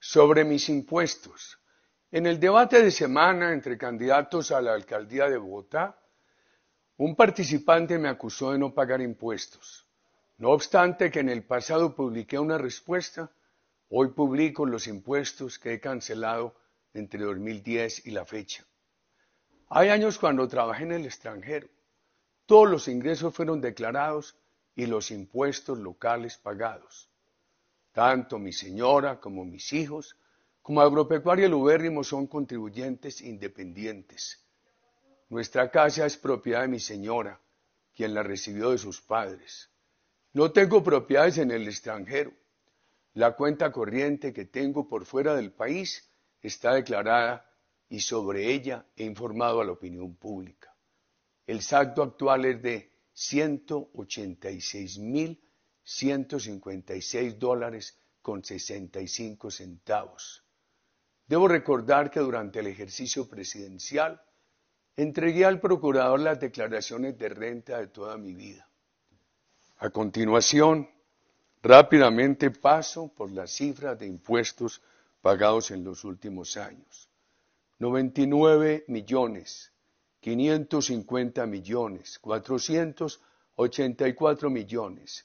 sobre mis impuestos. En el debate de semana entre candidatos a la alcaldía de Bogotá, un participante me acusó de no pagar impuestos. No obstante que en el pasado publiqué una respuesta, hoy publico los impuestos que he cancelado entre 2010 y la fecha. Hay años cuando trabajé en el extranjero. Todos los ingresos fueron declarados y los impuestos locales pagados. Tanto mi señora como mis hijos, como Agropecuaria Lubérrimo, son contribuyentes independientes. Nuestra casa es propiedad de mi señora, quien la recibió de sus padres. No tengo propiedades en el extranjero. La cuenta corriente que tengo por fuera del país está declarada y sobre ella he informado a la opinión pública. El saldo actual es de 186 mil 156 dólares con 65 centavos. Debo recordar que durante el ejercicio presidencial entregué al procurador las declaraciones de renta de toda mi vida. A continuación, rápidamente paso por las cifras de impuestos pagados en los últimos años. 99 millones, 550 millones, 484 millones,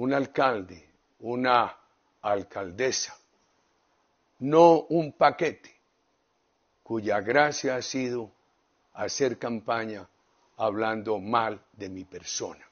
un alcalde, una alcaldesa, no un paquete cuya gracia ha sido hacer campaña hablando mal de mi persona.